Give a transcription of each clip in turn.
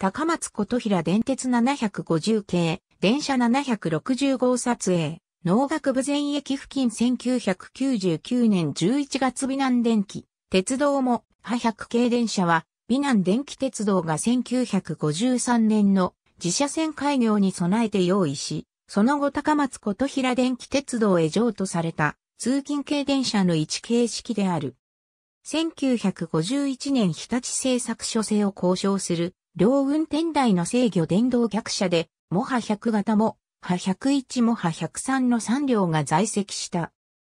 高松琴平電鉄750系、電車760号撮影、農学部前駅付近1999年11月美南電気、鉄道も、波100系電車は、美南電気鉄道が1953年の自社線開業に備えて用意し、その後高松琴平電気鉄道へ譲渡された通勤系電車の一形式である。1951年日立製作所制を交渉する両運転台の制御電動客車で、モハ100型も、ハ101モハ103の3両が在籍した。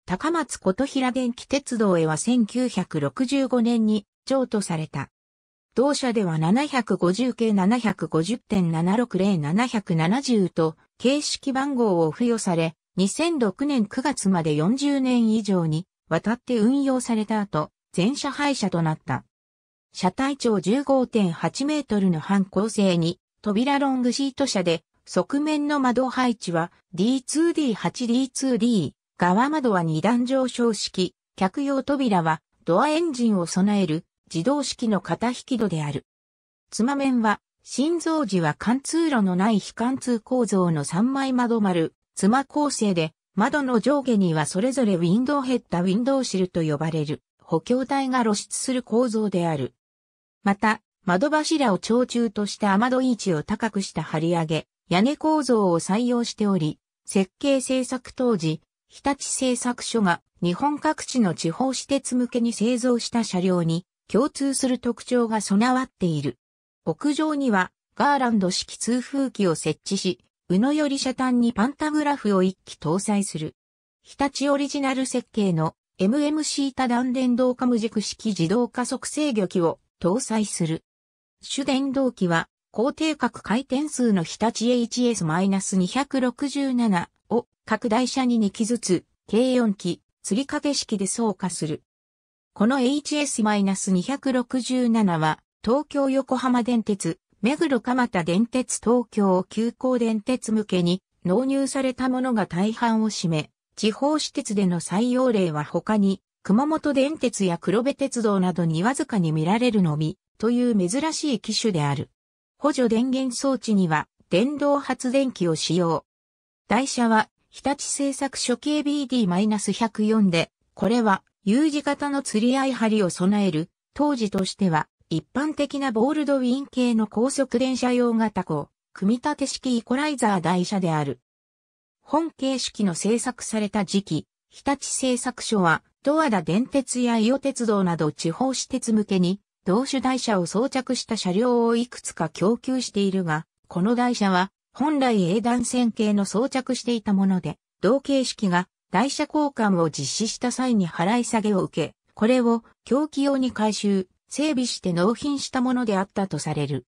高松琴平電気鉄道へは1965年に譲渡された。同社では750系7 5 0 7 6 0 7 7 0と形式番号を付与され、2006年9月まで40年以上にわたって運用された後、全車廃車となった。車体長15.8メートルの半構成に、扉ロングシート車で、側面の窓配置は D2D8D2D、側窓は2段上昇式、客用扉はドアエンジンを備える自動式の型引き戸である。つま面は、心臓時は貫通路のない非貫通構造の3枚窓丸、つま構成で、窓の上下にはそれぞれウィンドウヘッダウィンドウシルと呼ばれる補強体が露出する構造である。また、窓柱を長柱として雨戸位置を高くした張り上げ、屋根構造を採用しており、設計制作当時、日立製作所が日本各地の地方私鉄向けに製造した車両に共通する特徴が備わっている。屋上にはガーランド式通風機を設置し、宇野より車単にパンタグラフを一機搭載する。日立オリジナル設計の MMC 多段電動化無軸式自動加速制御機を搭載する。主電動機は、高定格回転数の日立 HS-267 を拡大車に2機ずつ、計4機、吊り掛け式で走化する。この HS-267 は、東京横浜電鉄、目黒蒲田電鉄東京急行電鉄向けに納入されたものが大半を占め、地方私鉄での採用例は他に熊本電鉄や黒部鉄道などにわずかに見られるのみ、という珍しい機種である。補助電源装置には電動発電機を使用。台車は日立製作所 KBD-104 で、これは U 字型の釣り合い針を備える、当時としては一般的なボールドウィン系の高速電車用型工、組み立て式イコライザー台車である。本形式の製作された時期、日立製作所は十和田電鉄や伊予鉄道など地方私鉄向けに、同種台車を装着した車両をいくつか供給しているが、この台車は、本来英断線系の装着していたもので、同形式が台車交換を実施した際に払い下げを受け、これを狂気用に回収、整備して納品したものであったとされる。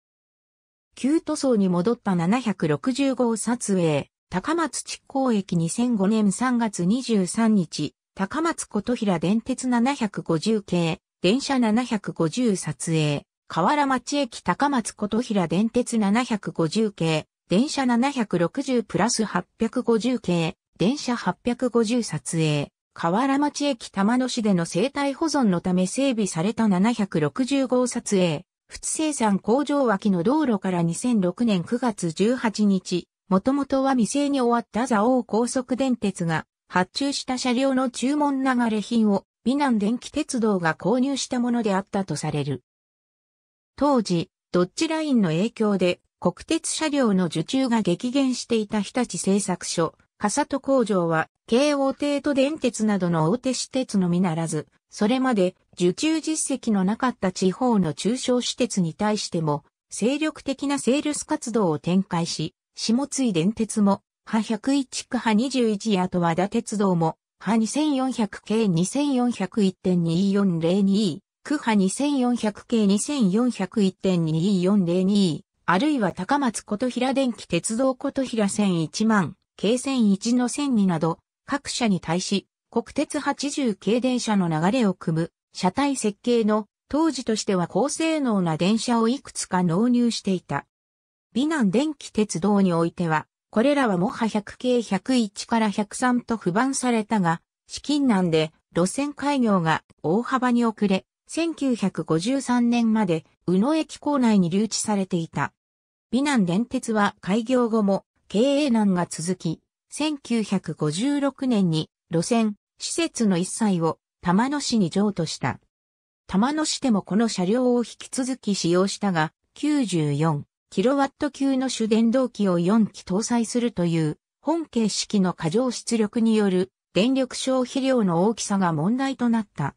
旧塗装に戻った7 6 5号撮影、高松地港駅2005年3月23日、高松琴平電鉄750系、電車750撮影、河原町駅高松琴平電鉄750系、電車760プラス850系、電車850撮影、河原町駅玉野市での生態保存のため整備された760号撮影、普通生産工場脇の道路から2006年9月18日、もともとは未成に終わった蔵王高速電鉄が発注した車両の注文流れ品を美南電気鉄道が購入したものであったとされる。当時、ドッジラインの影響で国鉄車両の受注が激減していた日立製作所、笠戸工場は、京王帝都電鉄などの大手私鉄のみならず、それまで受注実績のなかった地方の中小私鉄に対しても、精力的なセールス活動を展開し、下津井電鉄も派101区派21やと和田鉄道も、派2400系2 4 0 1 2 4 0 2区派2400系2 4 0 1 2 4 0 2あるいは高松琴平電気鉄道琴平線1万、京線1の線2など、各社に対し、国鉄80系電車の流れを組む、車体設計の、当時としては高性能な電車をいくつか納入していた。美南電気鉄道においては、これらはもは100系101から103と不番されたが、資金難で路線開業が大幅に遅れ、1953年まで宇野駅構内に留置されていた。美南電鉄は開業後も経営難が続き、1956年に路線、施設の一切を玉野市に譲渡した。玉野市でもこの車両を引き続き使用したが、94、キロワット級の主電動機を4機搭載するという、本形式の過剰出力による電力消費量の大きさが問題となった。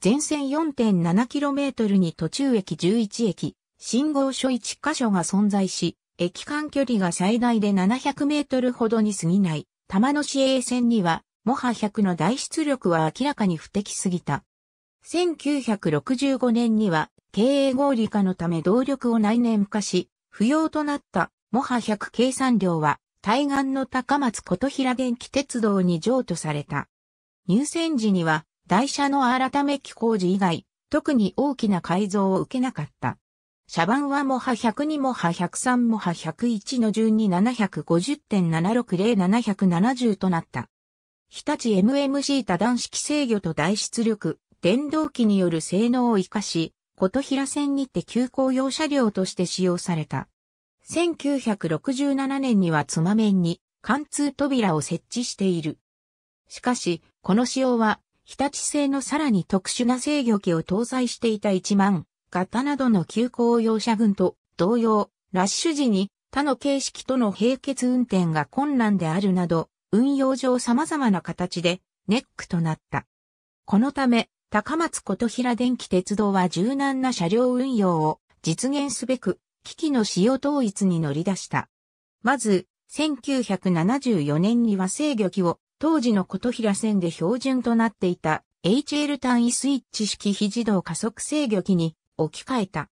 全線 4.7km に途中駅11駅、信号所1カ所が存在し、駅間距離が最大で700メートルほどに過ぎない、玉野市営線には、もは100の大出力は明らかに不適すぎた。1965年には、経営合理化のため動力を内燃化し、不要となったモハ100計算量は対岸の高松琴平電気鉄道に譲渡された。入選時には台車の改め機工事以外、特に大きな改造を受けなかった。車番はモハ102モハ103モハ101の順に750.7600770となった。日立 MMC 多段式制御と大出力、電動機による性能を活かし、琴平線にて急行用車両として使用された。1967年にはつま面に貫通扉を設置している。しかし、この仕様は、日立製のさらに特殊な制御機を搭載していた1万型などの急行用車群と同様、ラッシュ時に他の形式との並結運転が困難であるなど、運用上様々な形でネックとなった。このため、高松琴平電気鉄道は柔軟な車両運用を実現すべく、機器の使用統一に乗り出した。まず、1974年には制御機を当時の琴平線で標準となっていた HL 単位スイッチ式非自動加速制御機に置き換えた。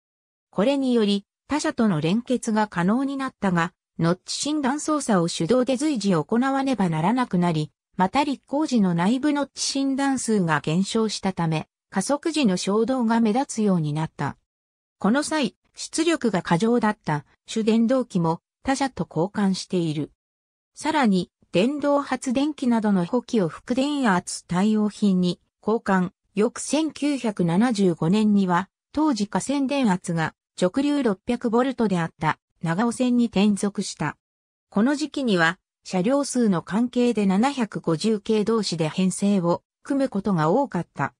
これにより他社との連結が可能になったが、ノッチ診断操作を手動で随時行わねばならなくなり、また立工時の内部の地震診断数が減少したため、加速時の衝動が目立つようになった。この際、出力が過剰だった主電動機も他社と交換している。さらに、電動発電機などの補機を副電圧対応品に交換、翌1975年には、当時河川電圧が直流 600V であった長尾線に転属した。この時期には車両数の関係で750系同士で編成を組むことが多かった。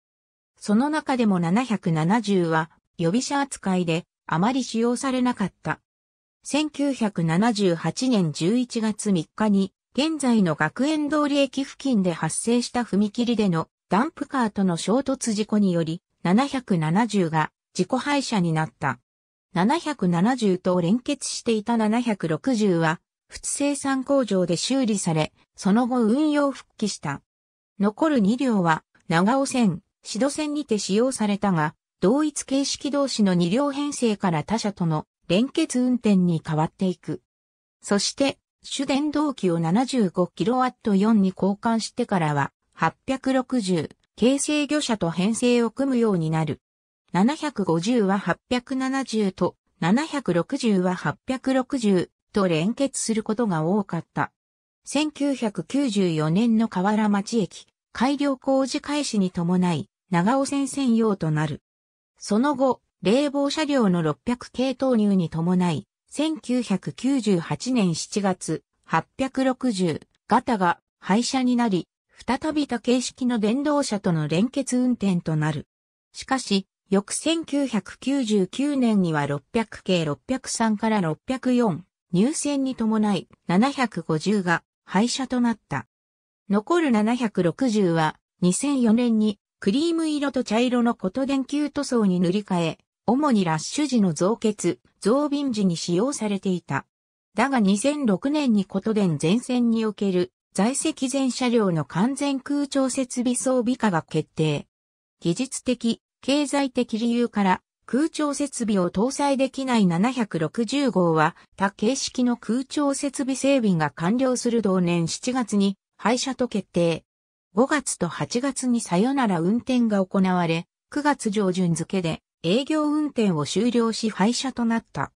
その中でも770は予備車扱いであまり使用されなかった。1978年11月3日に現在の学園通り駅付近で発生した踏切でのダンプカーとの衝突事故により770が自己廃車になった。770と連結していた760は仏生産工場で修理され、その後運用復帰した。残る2両は、長尾線、指導線にて使用されたが、同一形式同士の2両編成から他社との連結運転に変わっていく。そして、主電動機を 75kW4 に交換してからは、860、形成魚車と編成を組むようになる。750は870と、760は860、と連結することが多かった。1994年の河原町駅、改良工事開始に伴い、長尾線専用となる。その後、冷房車両の600系投入に伴い、1998年7月、860型が廃車になり、再び多形式の電動車との連結運転となる。しかし、翌1999年には600系603から604入選に伴い750が廃車となった。残る760は2004年にクリーム色と茶色のこと電球塗装に塗り替え、主にラッシュ時の増結、増便時に使用されていた。だが2006年にトデ電前線における在籍全車両の完全空調設備装備化が決定。技術的、経済的理由から空調設備を搭載できない760号は、他形式の空調設備整備が完了する同年7月に廃車と決定。5月と8月にさよなら運転が行われ、9月上旬付で営業運転を終了し廃車となった。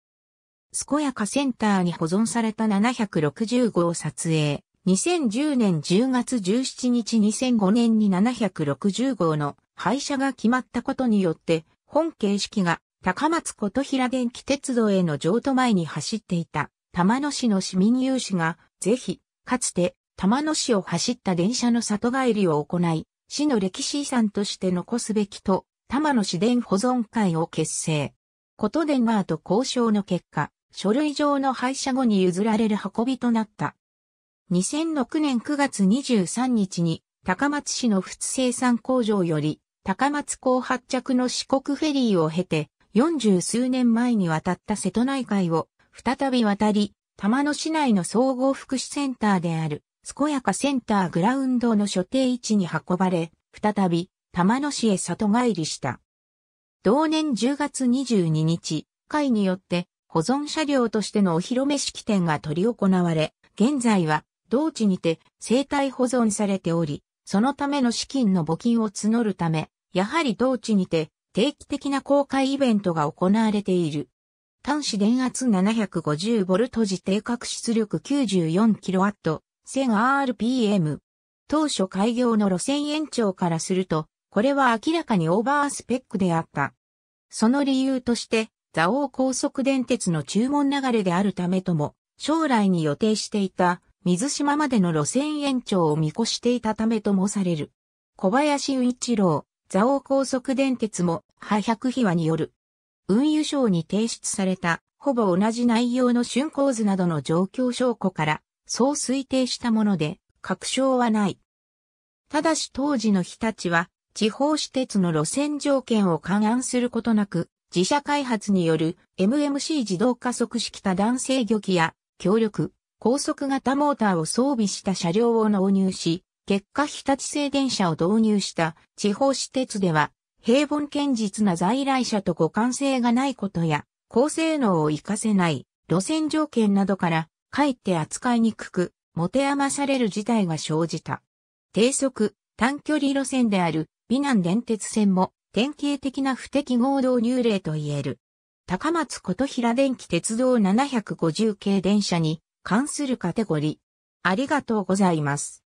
健やかセンターに保存された760号を撮影。2010年10月17日2005年に760号の廃車が決まったことによって本形式が高松琴平電気鉄道への譲渡前に走っていた玉野市の市民有志が、ぜひ、かつて玉野市を走った電車の里帰りを行い、市の歴史遺産として残すべきと、玉野市電保存会を結成。琴電側と交渉の結果、書類上の廃車後に譲られる運びとなった。2006年9月23日に、高松市の仏生産工場より、高松港発着の四国フェリーを経て、40数年前に渡った瀬戸内海を再び渡り、玉野市内の総合福祉センターである、健やかセンターグラウンドの所定位置に運ばれ、再び玉野市へ里帰りした。同年10月22日、会によって保存車両としてのお披露目式典が執り行われ、現在は同地にて生態保存されており、そのための資金の募金を募るため、やはり同地にて定期的な公開イベントが行われている。端子電圧 750V 時定格出力 94kW、1000rpm。当初開業の路線延長からすると、これは明らかにオーバースペックであった。その理由として、蔵王高速電鉄の注文流れであるためとも、将来に予定していた水島までの路線延長を見越していたためともされる。小林雄一郎、蔵王高速電鉄も、破百秘話による。運輸省に提出された、ほぼ同じ内容の竣工図などの状況証拠から、そう推定したもので、確証はない。ただし当時の日立は、地方私鉄の路線条件を勘案することなく、自社開発による MMC 自動加速式多段制御機や、強力、高速型モーターを装備した車両を納入し、結果日立製電車を導入した地方私鉄では、平凡堅実な在来車と互換性がないことや、高性能を活かせない路線条件などから、かえって扱いにくく、持て余される事態が生じた。低速、短距離路線である美南電鉄線も典型的な不適合導入例と言える。高松琴平電気鉄道750系電車に関するカテゴリー。ありがとうございます。